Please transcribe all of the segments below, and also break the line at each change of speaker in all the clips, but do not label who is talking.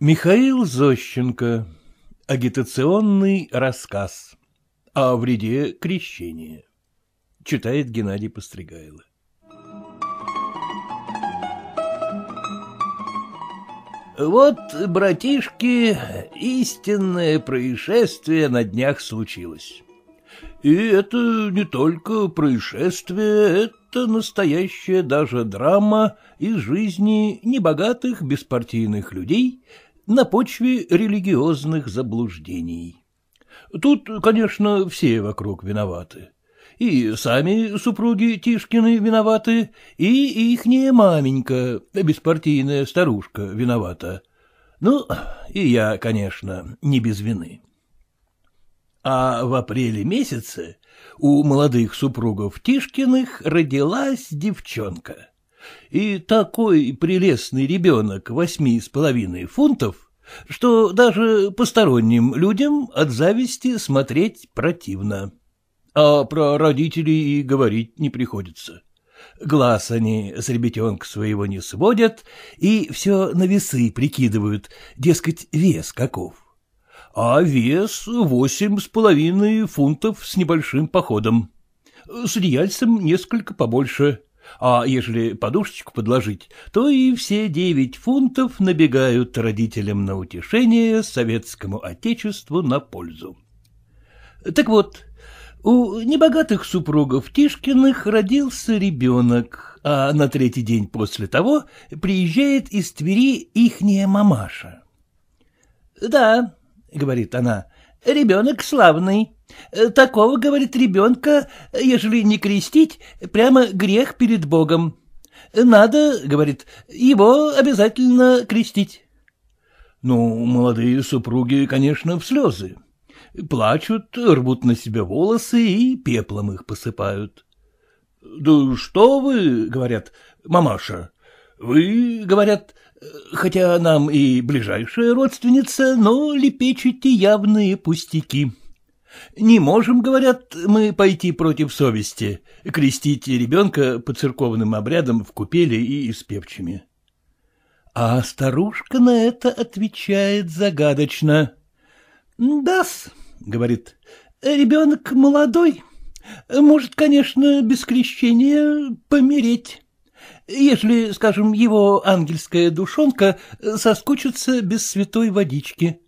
Михаил Зощенко. Агитационный рассказ. О вреде крещения. Читает Геннадий Постригайло. Вот, братишки, истинное происшествие на днях случилось. И это не только происшествие, это настоящая даже драма из жизни небогатых беспартийных людей — на почве религиозных заблуждений. Тут, конечно, все вокруг виноваты. И сами супруги Тишкины виноваты, и ихняя маменька, беспартийная старушка, виновата. Ну, и я, конечно, не без вины. А в апреле месяце у молодых супругов Тишкиных родилась девчонка и такой прелестный ребенок восьми с половиной фунтов, что даже посторонним людям от зависти смотреть противно. А про родителей и говорить не приходится. Глаз они с ребятенка своего не сводят и все на весы прикидывают, дескать, вес каков. А вес восемь с половиной фунтов с небольшим походом. С реальцем несколько побольше а ежели подушечку подложить, то и все девять фунтов набегают родителям на утешение советскому отечеству на пользу. Так вот, у небогатых супругов Тишкиных родился ребенок, а на третий день после того приезжает из Твери ихняя мамаша. — Да, — говорит она, — ребенок славный. Э, такого, говорит, ребенка, э, ежели не крестить, прямо грех перед Богом. Э, надо, говорит, его обязательно крестить. Ну, молодые супруги, конечно, в слезы. Плачут, рвут на себе волосы и пеплом их посыпают. — Да что вы, — говорят, — мамаша, вы, — говорят, — хотя нам и ближайшая родственница, но лепечете явные пустяки. — не можем, говорят, мы пойти против совести, крестить ребенка по церковным обрядам в купели и испевчими. А старушка на это отвечает загадочно. «Да-с», говорит, — «ребенок молодой, может, конечно, без крещения помереть». Если, скажем, его ангельская душонка соскучится без святой водички.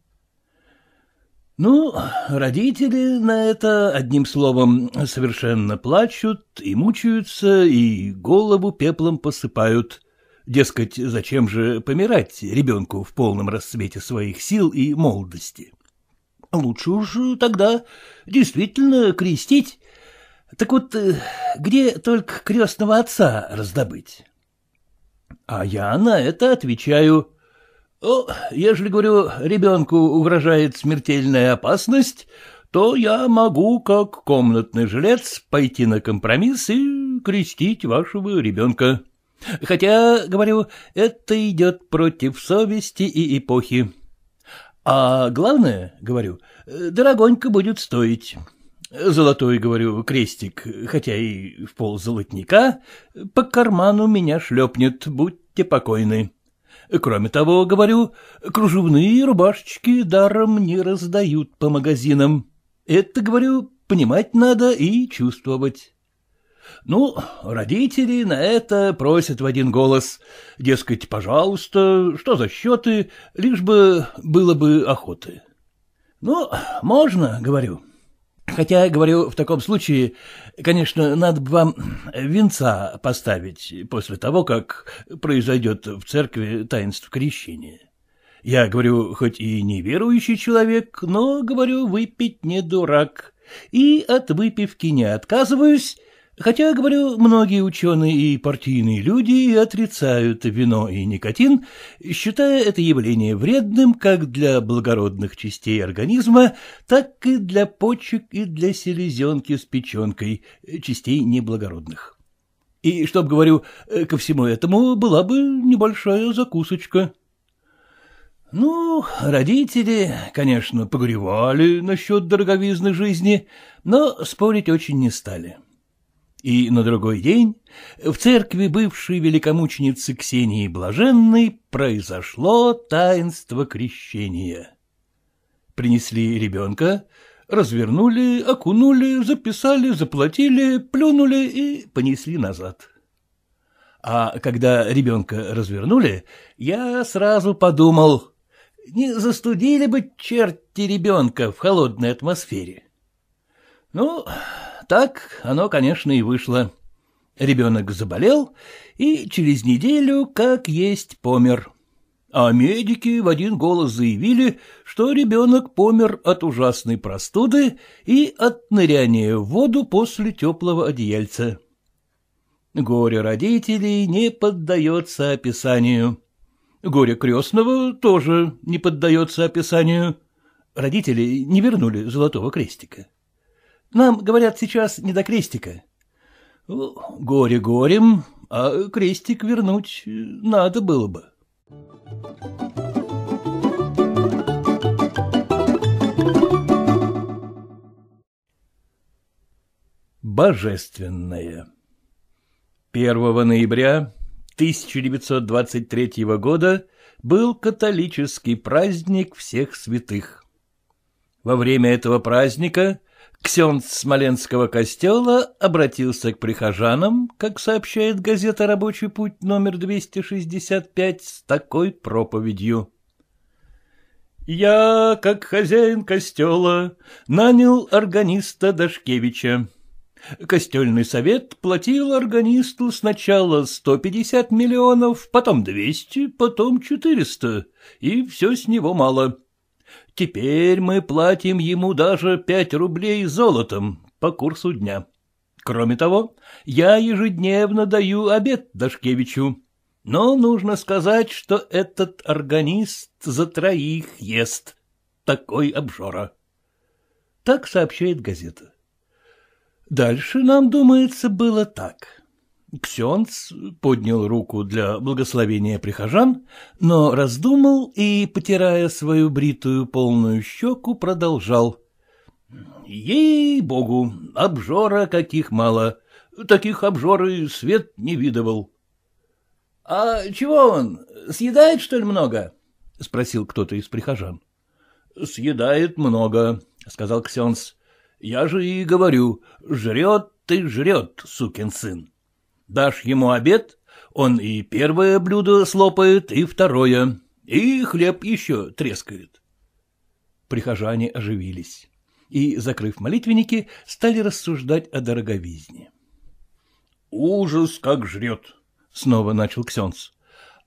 Ну, родители на это, одним словом, совершенно плачут и мучаются, и голову пеплом посыпают. Дескать, зачем же помирать ребенку в полном расцвете своих сил и молодости? Лучше уж тогда действительно крестить. Так вот, э, где только крестного отца раздобыть? А я на это отвечаю —— О, ежели, говорю, ребенку угрожает смертельная опасность, то я могу, как комнатный жилец, пойти на компромисс и крестить вашего ребенка. Хотя, говорю, это идет против совести и эпохи. А главное, говорю, дорогонько будет стоить. Золотой, говорю, крестик, хотя и в пол золотника, по карману меня шлепнет, будьте покойны. Кроме того, говорю, кружевные рубашечки даром не раздают по магазинам. Это, говорю, понимать надо и чувствовать. Ну, родители на это просят в один голос. Дескать, пожалуйста, что за счеты, лишь бы было бы охоты. Ну, можно, говорю, Хотя, говорю, в таком случае, конечно, надо бы вам венца поставить после того, как произойдет в церкви таинство крещения. Я, говорю, хоть и неверующий человек, но, говорю, выпить не дурак. И от выпивки не отказываюсь, Хотя, говорю, многие ученые и партийные люди отрицают вино и никотин, считая это явление вредным как для благородных частей организма, так и для почек и для селезенки с печенкой, частей неблагородных. И, чтоб, говорю, ко всему этому была бы небольшая закусочка. Ну, родители, конечно, погревали насчет дороговизны жизни, но спорить очень не стали. — и на другой день в церкви бывшей великомученицы Ксении Блаженной произошло таинство крещения. Принесли ребенка, развернули, окунули, записали, заплатили, плюнули и понесли назад. А когда ребенка развернули, я сразу подумал, не застудили бы черти ребенка в холодной атмосфере. Ну, так оно, конечно, и вышло. Ребенок заболел и через неделю, как есть, помер. А медики в один голос заявили, что ребенок помер от ужасной простуды и от ныряния в воду после теплого одеяльца. Горе родителей не поддается описанию. Горе крестного тоже не поддается описанию. Родители не вернули золотого крестика. Нам, говорят, сейчас не до крестика. — Горе горем, а крестик вернуть э, надо было бы. Божественное 1 ноября 1923 года был католический праздник всех святых. Во время этого праздника Ксенц Смоленского костела обратился к прихожанам, как сообщает газета «Рабочий путь» номер 265 с такой проповедью. «Я, как хозяин костела, нанял органиста Дашкевича. Костельный совет платил органисту сначала 150 миллионов, потом 200, потом 400, и все с него мало». Теперь мы платим ему даже пять рублей золотом по курсу дня. Кроме того, я ежедневно даю обед Дашкевичу. Но нужно сказать, что этот органист за троих ест. Такой обжора. Так сообщает газета. Дальше нам, думается, было так. Ксенц поднял руку для благословения прихожан, но раздумал и, потирая свою бритую полную щеку, продолжал. «Ей-богу, обжора каких мало, таких обжоры свет не видывал». «А чего он, съедает, что ли, много?» — спросил кто-то из прихожан. «Съедает много», — сказал Ксенц. «Я же и говорю, жрет ты жрет, сукин сын». Дашь ему обед, он и первое блюдо слопает, и второе, и хлеб еще трескает. Прихожане оживились и, закрыв молитвенники, стали рассуждать о дороговизне. «Ужас, как жрет!» — снова начал Ксенц.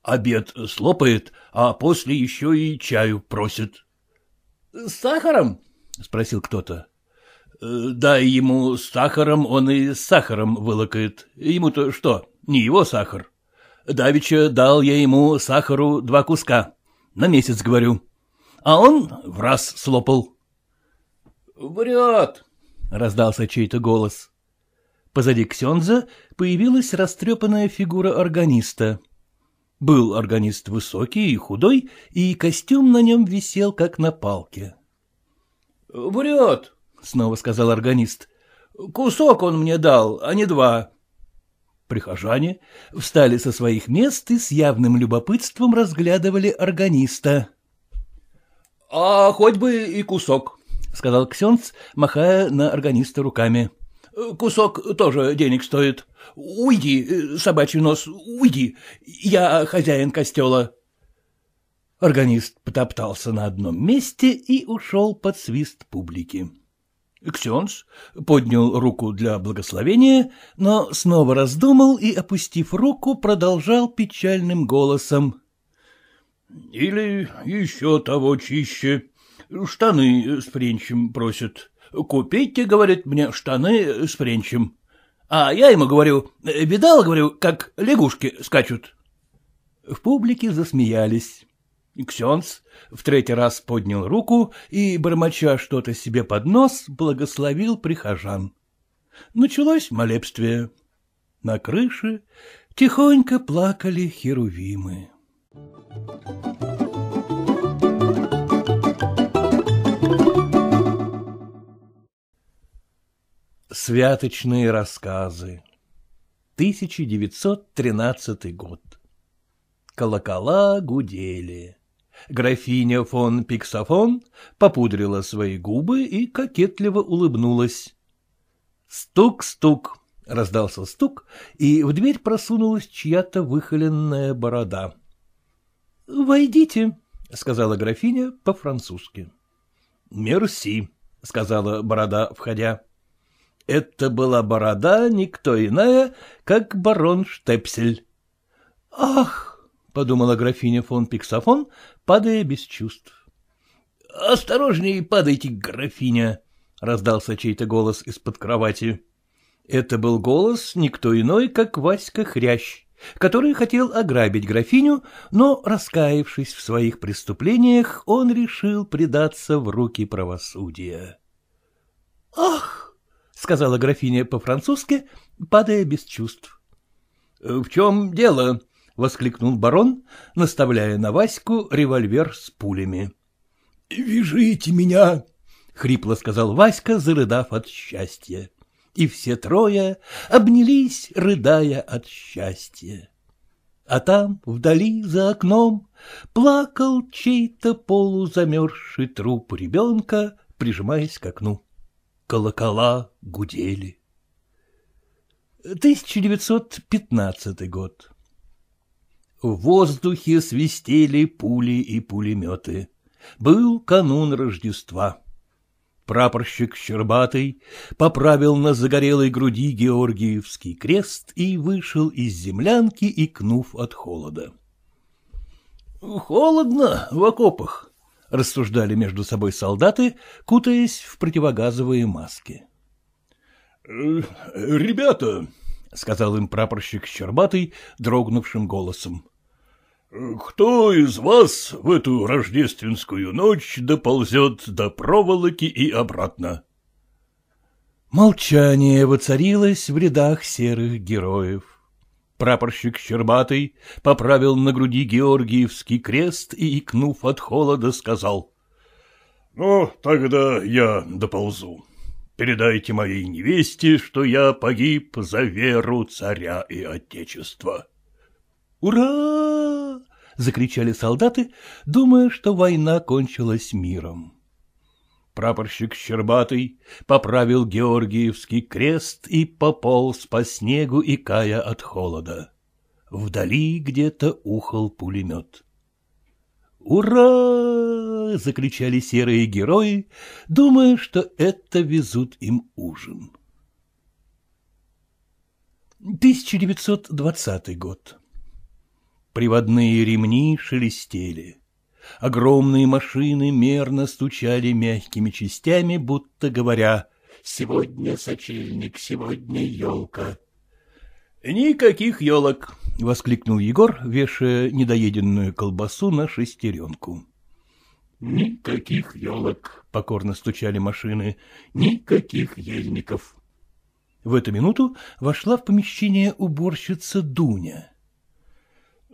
«Обед слопает, а после еще и чаю просит». «С сахаром?» — спросил кто-то. Э, Дай ему с сахаром, он и с сахаром вылокает. Ему-то что, не его сахар? Давича дал я ему сахару два куска. На месяц, говорю. А он в раз слопал. «Врет!» — раздался чей-то голос. Позади Ксенза появилась растрепанная фигура органиста. Был органист высокий и худой, и костюм на нем висел, как на палке. «Врет!» — снова сказал органист. — Кусок он мне дал, а не два. Прихожане встали со своих мест и с явным любопытством разглядывали органиста. — А хоть бы и кусок, — сказал Ксенц, махая на органиста руками. — Кусок тоже денег стоит. Уйди, собачий нос, уйди, я хозяин костела. Органист потоптался на одном месте и ушел под свист публики. Ксенс поднял руку для благословения, но снова раздумал и, опустив руку, продолжал печальным голосом. — Или еще того чище. Штаны с принчем просят. Купите, — говорит мне, — штаны с принчем. А я ему говорю, видал, говорю, как лягушки скачут. В публике засмеялись. Ксенц в третий раз поднял руку и, бормоча что-то себе под нос, благословил прихожан. Началось молебствие. На крыше тихонько плакали херувимы. Святочные рассказы 1913 год Колокола гудели. Графиня фон Пиксофон попудрила свои губы и кокетливо улыбнулась. Стук-стук! Раздался стук, и в дверь просунулась чья-то выхоленная борода. — Войдите, — сказала графиня по-французски. — Мерси, — сказала борода, входя. Это была борода, никто иная, как барон Штепсель. — Ах! — подумала графиня фон Пиксофон, падая без чувств. — Осторожнее падайте, графиня! — раздался чей-то голос из-под кровати. Это был голос никто иной, как Васька Хрящ, который хотел ограбить графиню, но, раскаявшись в своих преступлениях, он решил предаться в руки правосудия. — Ах! — сказала графиня по-французски, падая без чувств. — В чем дело? — воскликнул барон, наставляя на Ваську револьвер с пулями. — Вяжите меня! — хрипло сказал Васька, зарыдав от счастья. И все трое обнялись, рыдая от счастья. А там, вдали, за окном, плакал чей-то полузамерзший труп ребенка, прижимаясь к окну. Колокола гудели. 1915 год в воздухе свистели пули и пулеметы. Был канун Рождества. Прапорщик Щербатый поправил на загорелой груди Георгиевский крест и вышел из землянки, икнув от холода. — Холодно в окопах, — рассуждали между собой солдаты, кутаясь в противогазовые маски. «Э, — Ребята, — сказал им прапорщик Щербатый дрогнувшим голосом, кто из вас в эту рождественскую ночь доползет до проволоки и обратно? Молчание воцарилось в рядах серых героев. Прапорщик Щербатый поправил на груди Георгиевский крест и, икнув от холода, сказал. — Ну, тогда я доползу. Передайте моей невесте, что я погиб за веру царя и отечества. — Ура! — закричали солдаты, думая, что война кончилась миром. Прапорщик Щербатый поправил Георгиевский крест и пополз по снегу, икая от холода. Вдали где-то ухал пулемет. «Ура!» — закричали серые герои, думая, что это везут им ужин. 1920 год Приводные ремни шелестели. Огромные машины мерно стучали мягкими частями, будто говоря «Сегодня сочельник, сегодня елка». «Никаких елок!» — воскликнул Егор, вешая недоеденную колбасу на шестеренку. «Никаких елок!» — покорно стучали машины. «Никаких ельников!» В эту минуту вошла в помещение уборщица Дуня.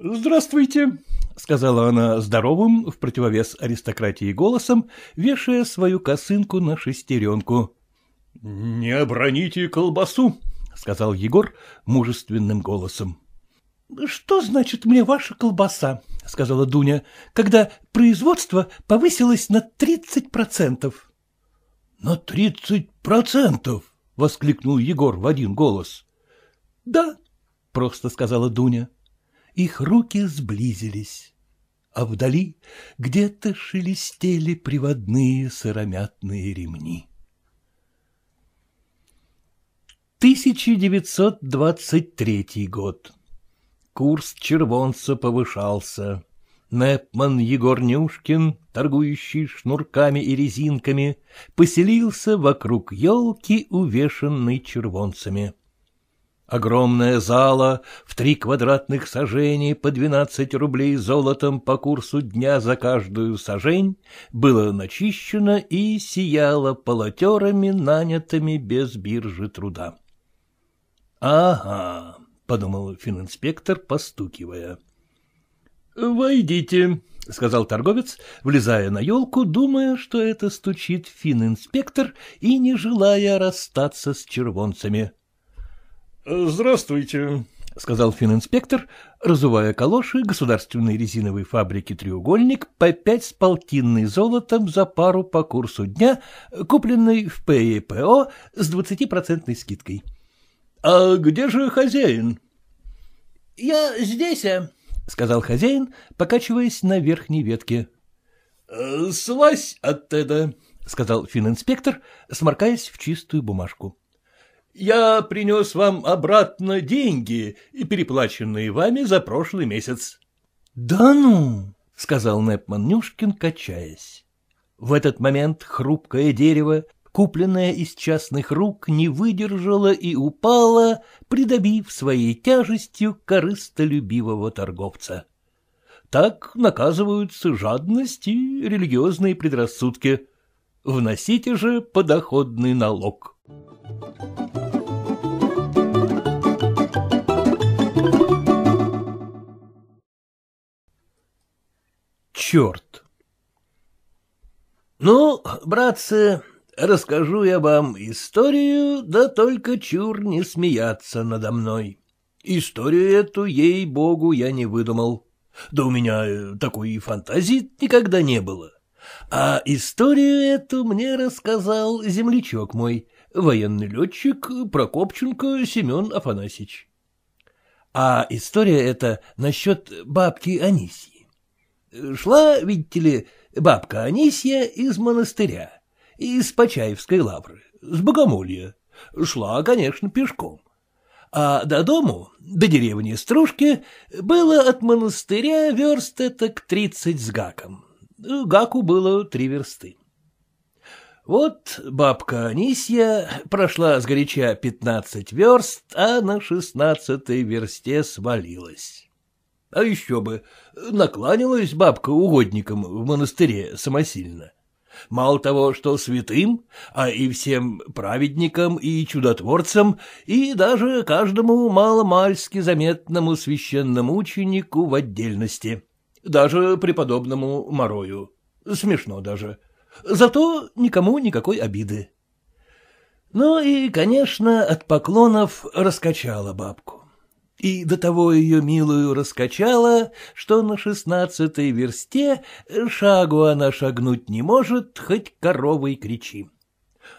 «Здравствуйте», — сказала она здоровым, в противовес аристократии голосом, вешая свою косынку на шестеренку. «Не оброните колбасу», — сказал Егор мужественным голосом. «Что значит мне ваша колбаса?» — сказала Дуня, — «когда производство повысилось на тридцать процентов». «На тридцать процентов!» — воскликнул Егор в один голос. «Да», — просто сказала Дуня их руки сблизились. А вдали где-то шелестели приводные сыромятные ремни. 1923 год. Курс червонца повышался. Непман Егорнюшкин, торгующий шнурками и резинками, поселился вокруг елки, увешанной червонцами. Огромная зала в три квадратных сажений по двенадцать рублей золотом по курсу дня за каждую сажень была начищена и сияла полотерами, нанятыми без биржи труда. «Ага», — подумал фининспектор, постукивая. «Войдите», — сказал торговец, влезая на елку, думая, что это стучит фининспектор и не желая расстаться с червонцами. — Здравствуйте, сказал фин-инспектор, разувая калоши государственной резиновой фабрики «Треугольник» по пять с полтинной золотом за пару по курсу дня, купленной в ПЕПО с двадцатипроцентной скидкой. «А где же хозяин?» «Я здесь, а», — сказал хозяин, покачиваясь на верхней ветке. «Э, «Слазь оттуда», — сказал финн-инспектор, сморкаясь в чистую бумажку. Я принес вам обратно деньги, переплаченные вами за прошлый месяц. — Да ну! — сказал Непман Нюшкин, качаясь. В этот момент хрупкое дерево, купленное из частных рук, не выдержало и упало, придобив своей тяжестью корыстолюбивого торговца. Так наказываются жадность и религиозные предрассудки. Вносите же подоходный налог. Thank you. Черт Ну, братцы, расскажу я вам историю, да только чур не смеяться надо мной. Историю эту, ей-богу, я не выдумал. Да у меня э, такой фантазии никогда не было. А историю эту мне рассказал землячок мой, военный летчик Прокопченко Семен Афанасьевич. А история эта насчет бабки Анисии. Шла, видите ли, бабка Анисья из монастыря, из Почаевской лавры, с богомолья. Шла, конечно, пешком. А до дому, до деревни Стружки, было от монастыря верст это к тридцать с гаком. Гаку было три версты. Вот бабка Анисья прошла сгоряча пятнадцать верст, а на шестнадцатой версте свалилась. А еще бы, накланялась бабка угодникам в монастыре самосильно. Мало того, что святым, а и всем праведникам и чудотворцам, и даже каждому маломальски заметному священному ученику в отдельности. Даже преподобному Морою. Смешно даже. Зато никому никакой обиды. Ну и, конечно, от поклонов раскачала бабку и до того ее милую раскачала, что на шестнадцатой версте э, шагу она шагнуть не может, хоть коровой кричи.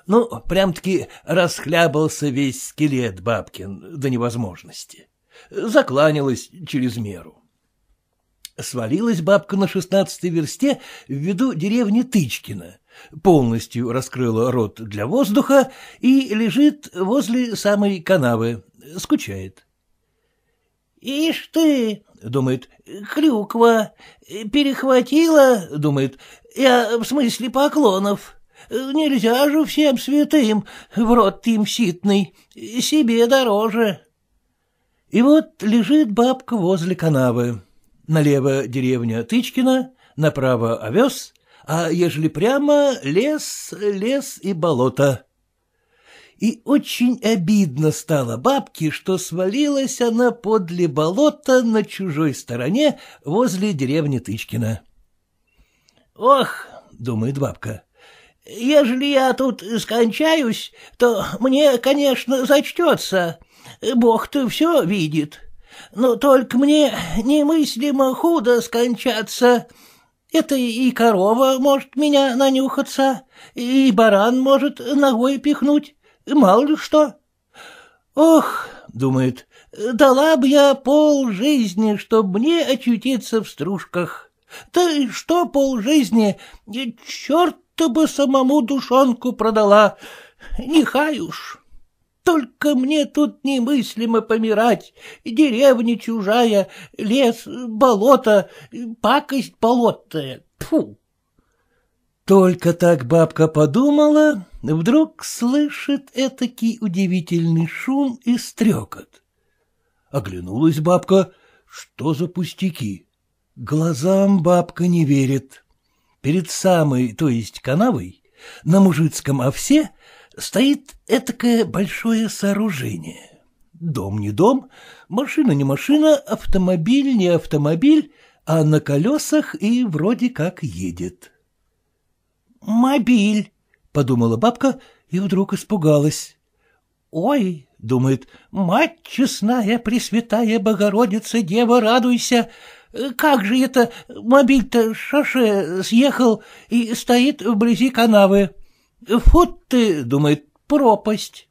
Ну, прям-таки расхлябался весь скелет Бабкин до невозможности. Закланялась через меру. Свалилась бабка на шестнадцатой версте в виду деревни Тычкина, полностью раскрыла рот для воздуха и лежит возле самой канавы, скучает. Ишь ты, думает, клюква, перехватила, думает, я в смысле поклонов. Нельзя же всем святым, в рот им ситный, себе дороже. И вот лежит бабка возле канавы. Налево деревня Тычкина, направо овес, а ежели прямо лес, лес и болото и очень обидно стало бабке, что свалилась она подле болота на чужой стороне возле деревни Тычкина. «Ох!» — думает бабка. «Ежели я тут скончаюсь, то мне, конечно, зачтется. Бог-то все видит. Но только мне немыслимо худо скончаться». Это и корова может меня нанюхаться, и баран может ногой пихнуть, мало ли что. Ох, думает, дала бы я пол жизни, чтобы мне очутиться в стружках. Да что пол жизни, черт-то бы самому душонку продала, не хаюш. Только мне тут немыслимо помирать. Деревня чужая, лес, болото, пакость болотная. Тьфу! Только так бабка подумала, вдруг слышит этакий удивительный шум и стрекот. Оглянулась бабка, что за пустяки. Глазам бабка не верит. Перед самой, то есть канавой, на мужицком овсе стоит этакое большое сооружение. Дом не дом, машина не машина, автомобиль не автомобиль, а на колесах и вроде как едет. «Мобиль», — подумала бабка и вдруг испугалась. «Ой!» — думает, — «Мать честная, Пресвятая Богородица, Дева, радуйся! Как же это мобиль-то шаше съехал и стоит вблизи канавы? Фу ты!» — думает, — «пропасть!»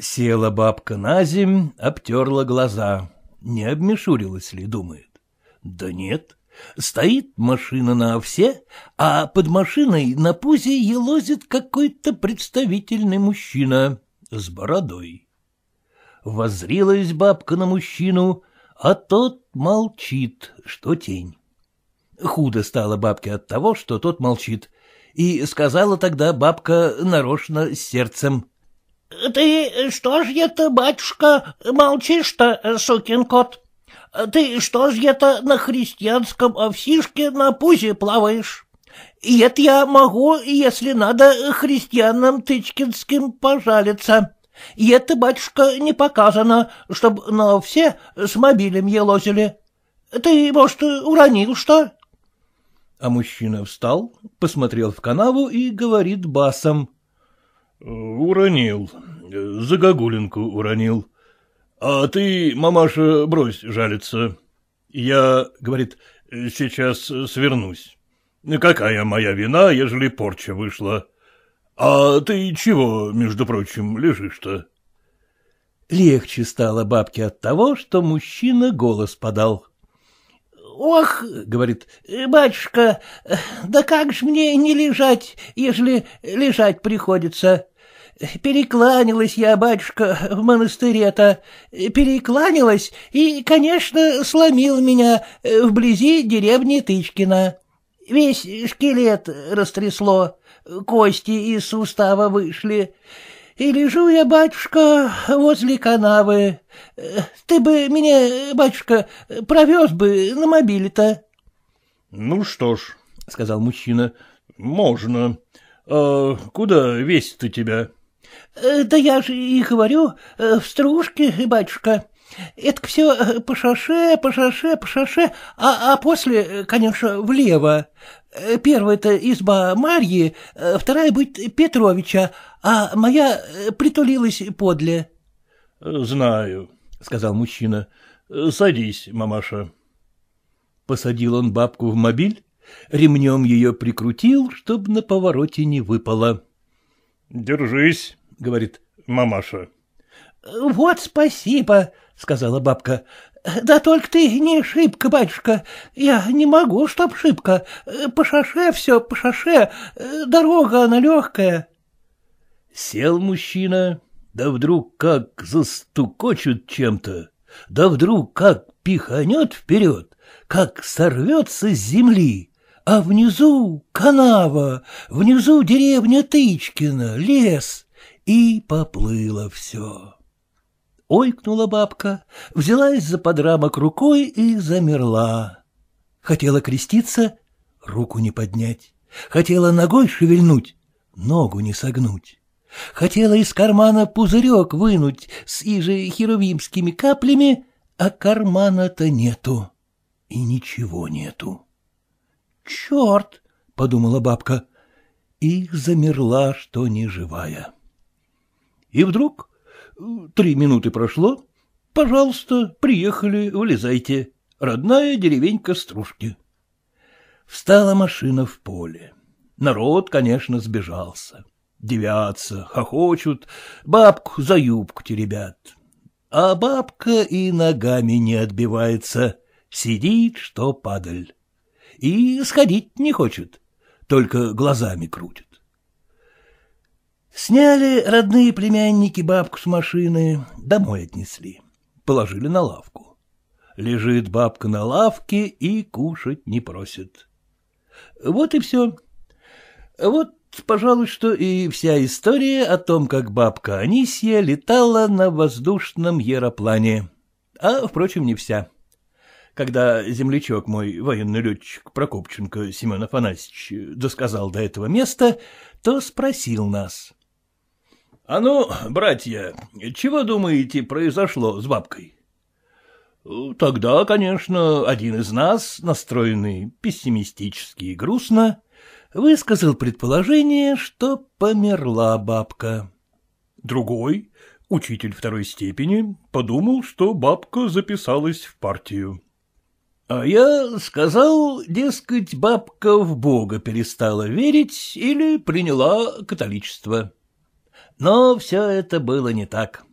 Села бабка на земь, обтерла глаза. Не обмешурилась ли, думает. Да нет, Стоит машина на овсе, а под машиной на пузе елозит какой-то представительный мужчина с бородой. Возрилась бабка на мужчину, а тот молчит, что тень. Худо стало бабке от того, что тот молчит, и сказала тогда бабка нарочно с сердцем. — Ты что ж это, батюшка, молчишь-то, сукин кот? — а ты что ж это на христианском овсишке на пузе плаваешь? И это я могу, если надо, христианам тычкинским пожалиться. И это, батюшка, не показано, чтобы на все с мобилем елозили. Ты, может, уронил что? А мужчина встал, посмотрел в канаву и говорит басом. «Э, — Уронил, э, загогулинку уронил. — А ты, мамаша, брось жалиться. Я, — говорит, — сейчас свернусь. Какая моя вина, ежели порча вышла? А ты чего, между прочим, лежишь-то? Легче стало бабке от того, что мужчина голос подал. «Ох, — говорит, — батюшка, да как ж мне не лежать, ежели лежать приходится?» Перекланялась я, батюшка, в монастыре-то, перекланялась и, конечно, сломил меня э, вблизи деревни Тычкина. Весь шкелет растрясло, кости из сустава вышли. И лежу я, батюшка, возле канавы. Э, ты бы меня, батюшка, провез бы на мобиле-то. — Ну что ж, — сказал мужчина, — можно. А куда весь ты тебя? — Э, — Да я же и говорю, э, в стружке, батюшка. Это все э, по шоссе, по шоссе, по шоссе, а, а после, конечно, влево. Первая-то изба Марьи, вторая будет Петровича, а моя притулилась подле. — Знаю, — сказал мужчина. — Садись, мамаша. Посадил он бабку в мобиль, ремнем ее прикрутил, чтобы на повороте не выпало. — Держись, — говорит мамаша. — Вот спасибо, — сказала бабка. — Да только ты не шибко, батюшка. Я не могу, чтоб шибко. По шаше все, по шаше. Дорога она легкая. Сел мужчина, да вдруг как застукочет чем-то, да вдруг как пиханет вперед, как сорвется с земли а внизу канава, внизу деревня Тычкина, лес и поплыло все. Ойкнула бабка, взялась за подрамок рукой и замерла. Хотела креститься, руку не поднять. Хотела ногой шевельнуть, ногу не согнуть. Хотела из кармана пузырек вынуть с иже херувимскими каплями, а кармана-то нету. И ничего нету. «Черт!» — подумала бабка. И замерла, что неживая. живая. И вдруг... Э, три минуты прошло. Пожалуйста, приехали, вылезайте. Родная деревенька Стружки. Встала машина в поле. Народ, конечно, сбежался. Девятся, хохочут, бабку за юбку теребят. А бабка и ногами не отбивается, сидит, что падаль. И сходить не хочет, только глазами крутит. Сняли родные племянники бабку с машины, домой отнесли. Положили на лавку. Лежит бабка на лавке и кушать не просит. Вот и все. Вот, пожалуй, что и вся история о том, как бабка Анисья летала на воздушном яроплане. А, впрочем, не вся. Когда землячок мой, военный летчик Прокопченко Семен Афанасьевич, досказал до этого места, то спросил нас. — А ну, братья, чего, думаете, произошло с бабкой? Э, — Тогда, конечно, один из нас, настроенный пессимистически и грустно, высказал предположение, что померла бабка. Другой, учитель второй степени, подумал, что бабка записалась в партию. А я сказал, дескать, бабка в Бога перестала верить или приняла католичество. — но все это было не так.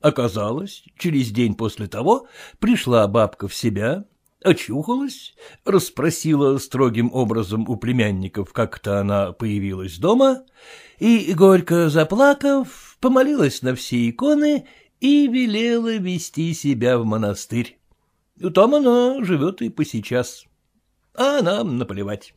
Оказалось, через день после того пришла бабка в себя, очухалась, расспросила строгим образом у племянников, как-то она появилась дома, и, горько заплакав, помолилась на все иконы и велела вести себя в монастырь. Там она живет и посейчас. А нам наплевать.